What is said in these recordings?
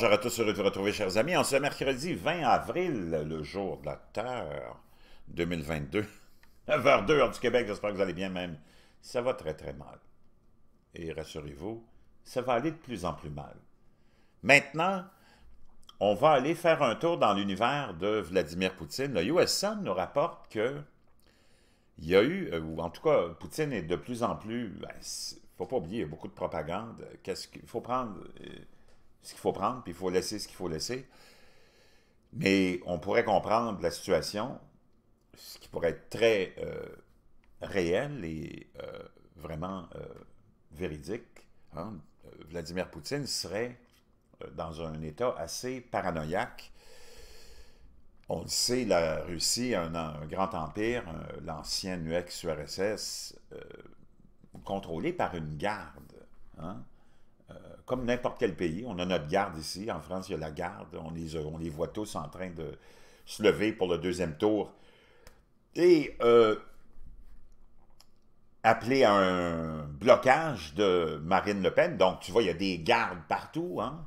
bonjour à tous, heureux de vous retrouver, chers amis. En ce mercredi 20 avril, le jour de la Terre 2022, 9 h du Québec, j'espère que vous allez bien même. Ça va très très mal. Et rassurez-vous, ça va aller de plus en plus mal. Maintenant, on va aller faire un tour dans l'univers de Vladimir Poutine. Le US nous rapporte que il y a eu, euh, ou en tout cas, Poutine est de plus en plus... Il ben, ne faut pas oublier, il y a beaucoup de propagande. Qu'est-ce qu'il faut prendre... Euh, ce qu'il faut prendre, puis il faut laisser ce qu'il faut laisser. Mais on pourrait comprendre la situation, ce qui pourrait être très euh, réel et euh, vraiment euh, véridique. Hein. Vladimir Poutine serait dans un état assez paranoïaque. On le sait, la Russie un, un grand empire, l'ancien l'ancienne URSS, contrôlé par une garde. Hein? comme n'importe quel pays, on a notre garde ici. En France, il y a la garde. On les, euh, on voit tous en train de se lever pour le deuxième tour. Et euh, appeler à un blocage de Marine Le Pen. Donc, tu vois, il y a des gardes partout. Hein?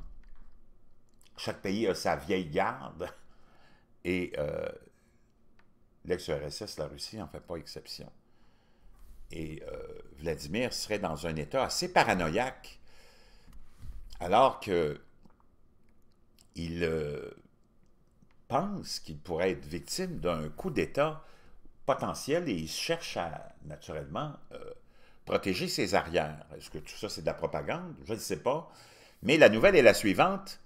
Chaque pays a sa vieille garde. Et euh, lex rss la Russie, n'en fait pas exception. Et Vladimir serait dans un état assez paranoïaque alors que il euh, pense qu'il pourrait être victime d'un coup d'État potentiel et il cherche à, naturellement, euh, protéger ses arrières. Est-ce que tout ça, c'est de la propagande? Je ne sais pas. Mais la nouvelle est la suivante.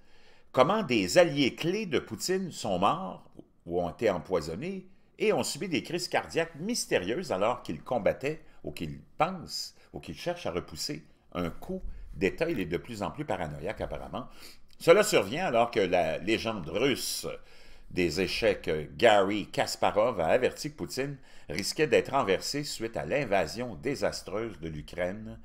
Comment des alliés clés de Poutine sont morts ou ont été empoisonnés et ont subi des crises cardiaques mystérieuses alors qu'ils combattaient ou qu'ils pensent ou qu'ils cherchent à repousser un coup d'État. Il est de plus en plus paranoïaque, apparemment. Cela survient alors que la légende russe des échecs euh, Gary Kasparov a averti que Poutine risquait d'être renversé suite à l'invasion désastreuse de l'Ukraine,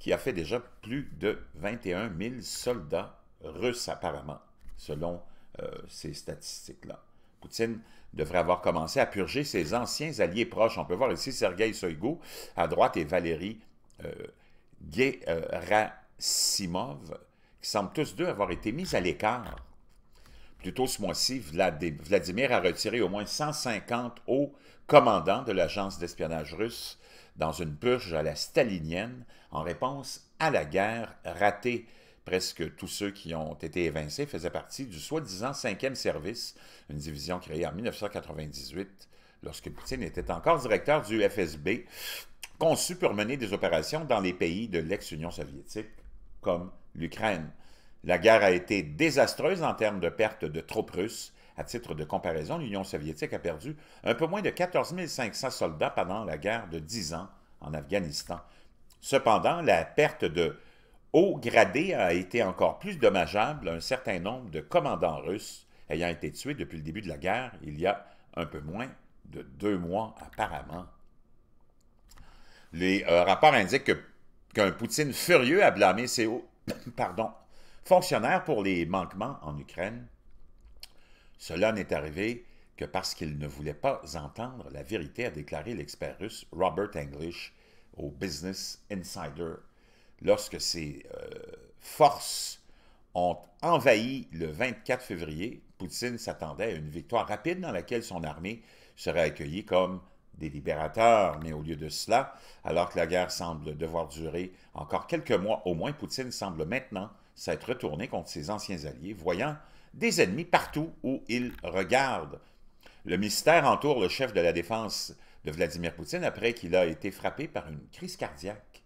qui a fait déjà plus de 21 000 soldats russes apparemment, selon euh, ces statistiques-là. Poutine devrait avoir commencé à purger ses anciens alliés proches. On peut voir ici Sergei Soïgo à droite et Valérie euh, Guerra euh, Simov, qui semblent tous deux avoir été mis à l'écart. Plutôt ce mois-ci, Vladimir a retiré au moins 150 hauts commandants de l'agence d'espionnage russe dans une purge à la stalinienne en réponse à la guerre ratée. Presque tous ceux qui ont été évincés faisaient partie du soi-disant 5e service, une division créée en 1998 lorsque Poutine était encore directeur du FSB, conçu pour mener des opérations dans les pays de l'ex-Union soviétique comme l'Ukraine. La guerre a été désastreuse en termes de perte de troupes russes. À titre de comparaison, l'Union soviétique a perdu un peu moins de 14 500 soldats pendant la guerre de 10 ans en Afghanistan. Cependant, la perte de hauts gradés a été encore plus dommageable. Un certain nombre de commandants russes ayant été tués depuis le début de la guerre, il y a un peu moins de deux mois apparemment. Les euh, rapports indiquent que qu'un Poutine furieux a blâmé ses hauts fonctionnaires pour les manquements en Ukraine. Cela n'est arrivé que parce qu'il ne voulait pas entendre la vérité, a déclaré l'expert russe Robert English au Business Insider lorsque ses euh, forces ont envahi le 24 février, Poutine s'attendait à une victoire rapide dans laquelle son armée serait accueillie comme des libérateurs, mais au lieu de cela, alors que la guerre semble devoir durer encore quelques mois au moins, Poutine semble maintenant s'être retourné contre ses anciens alliés, voyant des ennemis partout où il regarde. Le mystère entoure le chef de la défense de Vladimir Poutine après qu'il a été frappé par une crise cardiaque,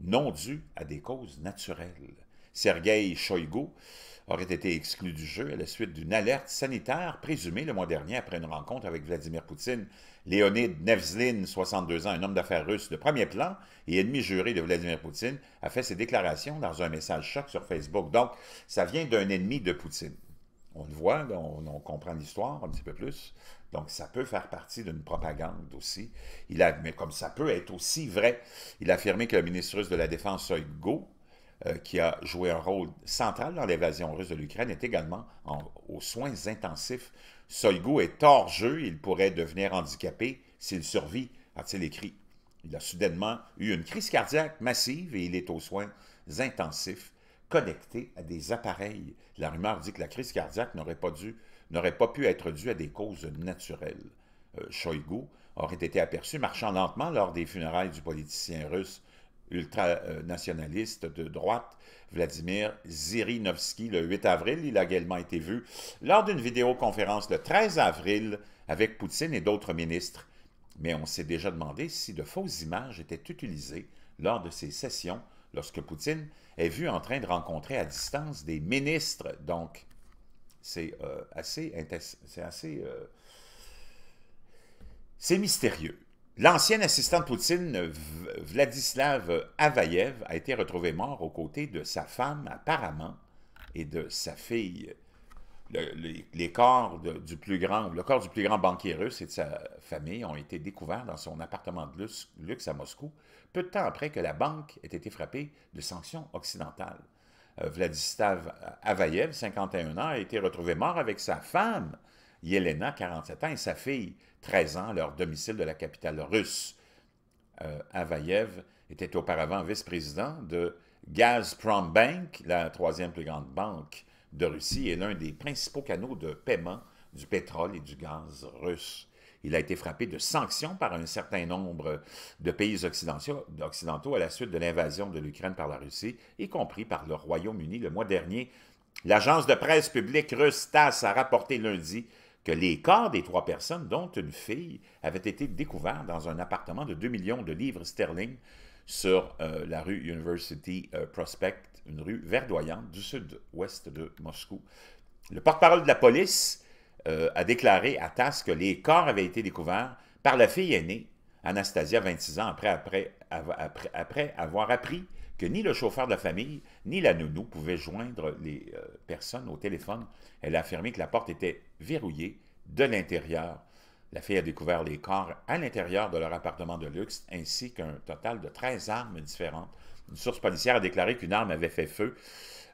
non due à des causes naturelles. Sergueï Shoigu, aurait été exclu du jeu à la suite d'une alerte sanitaire présumée le mois dernier après une rencontre avec Vladimir Poutine. Léonid Nevzlin, 62 ans, un homme d'affaires russe de premier plan et ennemi juré de Vladimir Poutine, a fait ses déclarations dans un message choc sur Facebook. Donc, ça vient d'un ennemi de Poutine. On le voit, on, comprend l'histoire un petit peu plus. Donc, ça peut faire partie d'une propagande aussi. Il a, mais comme ça peut être aussi vrai, il a affirmé que le ministre russe de la Défense, Shoigu. Euh, qui a joué un rôle central dans l'évasion russe de l'Ukraine, est également aux soins intensifs. Shoigu est hors jeu, il pourrait devenir handicapé s'il survit, a-t-il écrit. Il a soudainement eu une crise cardiaque massive et il est aux soins intensifs, connecté à des appareils. La rumeur dit que la crise cardiaque n'aurait pas, pas pu être due à des causes naturelles. Euh, Shoigu aurait été aperçu marchant lentement lors des funérailles du politicien russe ultranationaliste de droite, Vladimir Zirinovski, le 8 avril. Il a également été vu lors d'une vidéoconférence le 13 avril avec Poutine et d'autres ministres. Mais on s'est déjà demandé si de fausses images étaient utilisées lors de ces sessions, lorsque Poutine est vu en train de rencontrer à distance des ministres. Donc, c'est euh, assez... C'est assez euh, c'est mystérieux. L'ancienne assistante de Poutine, Vladislav Avayev, a été retrouvé mort aux côtés de sa femme, apparemment, et de sa fille. Le, les, corps du plus grand, le corps du plus grand banquier russe et de sa famille ont été découverts dans son appartement de luxe, à Moscou, peu de temps après que la banque ait été frappée de sanctions occidentales. Euh, Vladislav Avayev, 51 ans, a été retrouvé mort avec sa femme Yelena, 47 ans, et sa fille, 13 ans, leur domicile de la capitale russe. Euh, Avayev était auparavant vice-président de Bank, la troisième plus grande banque de Russie et l'un des principaux canaux de paiement du pétrole et du gaz russe. Il a été frappé de sanctions par un certain nombre de pays occidentaux à la suite de l'invasion de l'Ukraine par la Russie, y compris par le Royaume-Uni le mois dernier. L'agence de presse publique russe TASS a rapporté lundi que les corps des trois personnes, dont une fille, avaient été découverts dans un appartement de 2 millions de livres sterling sur euh, la rue University euh, Prospect, une rue verdoyante du sud-ouest de Moscou. Le porte-parole de la police euh, a déclaré à TASS que les corps avaient été découverts par la fille aînée, Anastasia, 26 ans, après avoir appris que ni le chauffeur de la famille, ni la nounou pouvaient joindre les euh, personnes au téléphone. Elle a affirmé que la porte était verrouillée de l'intérieur. La fille a découvert les corps à l'intérieur de leur appartement de luxe, ainsi qu'un total de 13 armes différentes. Une source policière a déclaré qu'une arme avait fait feu.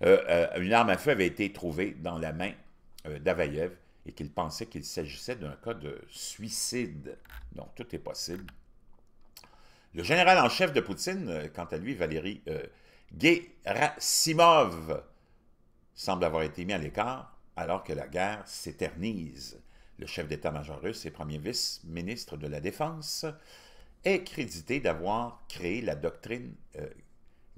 Euh, euh, une arme à feu avait été trouvée dans la main d'Avayev et qu'il pensait qu'il s'agissait d'un cas de suicide. Donc, tout est possible. Le général en chef de Poutine, euh, quant à lui, Valéry euh, Gerasimov, semble avoir été mis à l'écart alors que la guerre s'éternise. Le chef d'état-major russe et premier vice-ministre de la Défense est crédité d'avoir créé la doctrine euh,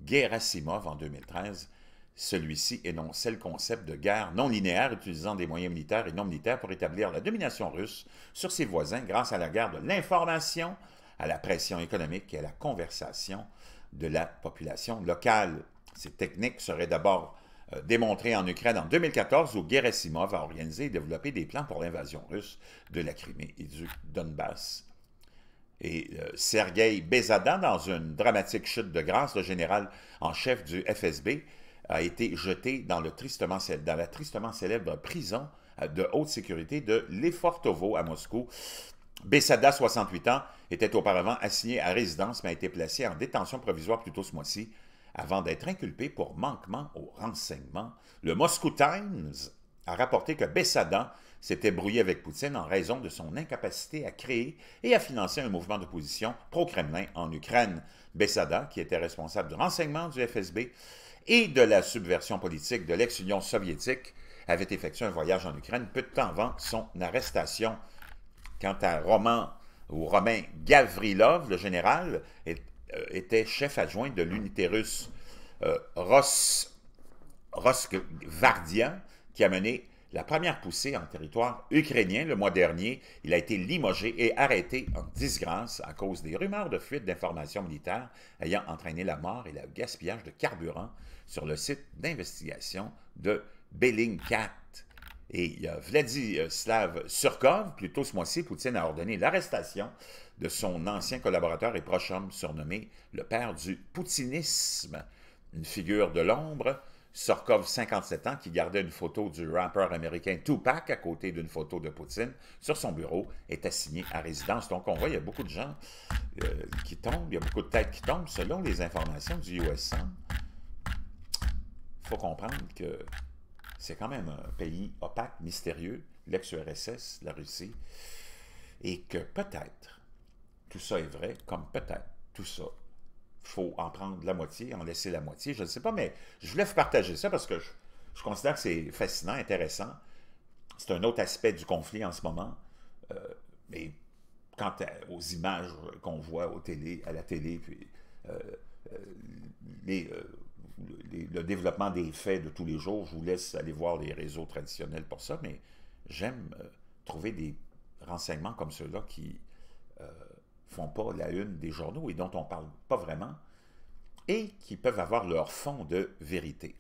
Gerasimov en 2013. Celui-ci énonçait le concept de guerre non linéaire utilisant des moyens militaires et non militaires pour établir la domination russe sur ses voisins grâce à la guerre de l'information, à la pression économique et à la conversation de la population locale. Ces techniques seraient d'abord euh, démontrées en Ukraine en 2014 où Gerasimov a organisé et développé des plans pour l'invasion russe de la Crimée et du Donbass. Et euh, sergei Sergueï Bezadan, dans une dramatique chute de grâce, le général en chef du FSB, a été jeté dans, le dans la tristement célèbre prison euh, de haute sécurité de Lefortovo à Moscou Bessada, 68 ans, était auparavant assigné à résidence mais a été placé en détention provisoire plus tôt ce mois-ci avant d'être inculpé pour manquement au renseignement. Le Moscow Times a rapporté que Bessada s'était brouillé avec Poutine en raison de son incapacité à créer et à financer un mouvement d'opposition pro-Kremlin en Ukraine. Bessada, qui était responsable du renseignement du FSB et de la subversion politique de l'ex-Union soviétique, avait effectué un voyage en Ukraine peu de temps avant son arrestation quant à Roman ou Romain Gavrilov, le général, euh, était chef adjoint de l'unité russe euh, Ross qui a mené la première poussée en territoire ukrainien le mois dernier. Il a été limogé et arrêté en disgrâce à cause des rumeurs de fuite d'informations militaires ayant entraîné la mort et le gaspillage de carburant sur le site d'investigation de Bellingcat. Et il a Vladislav Surkov, plutôt ce mois-ci, Poutine a ordonné l'arrestation de son ancien collaborateur et proche homme surnommé le père du poutinisme, une figure de l'ombre. Surkov, 57 ans, qui gardait une photo du rappeur américain Tupac à côté d'une photo de Poutine sur son bureau, est assigné à résidence. Donc, on voit, il y a beaucoup de gens euh, qui tombent, il y a beaucoup de têtes qui tombent, selon les informations du USN. Il faut comprendre que c'est quand même un pays opaque, mystérieux, l'ex-URSS, la Russie, et que peut-être tout ça est vrai, comme peut-être tout ça, il faut en prendre la moitié, en laisser la moitié, je ne sais pas, mais je voulais vous partager ça parce que je, considère que c'est fascinant, intéressant. C'est un autre aspect du conflit en ce moment, euh, mais quant aux images qu'on voit au télé, à la télé, puis euh, euh, les le développement des faits de tous les jours, je vous laisse aller voir les réseaux traditionnels pour ça, mais j'aime euh, trouver des renseignements comme ceux-là qui ne euh, font pas la une des journaux et dont on ne parle pas vraiment, et qui peuvent avoir leur fond de vérité.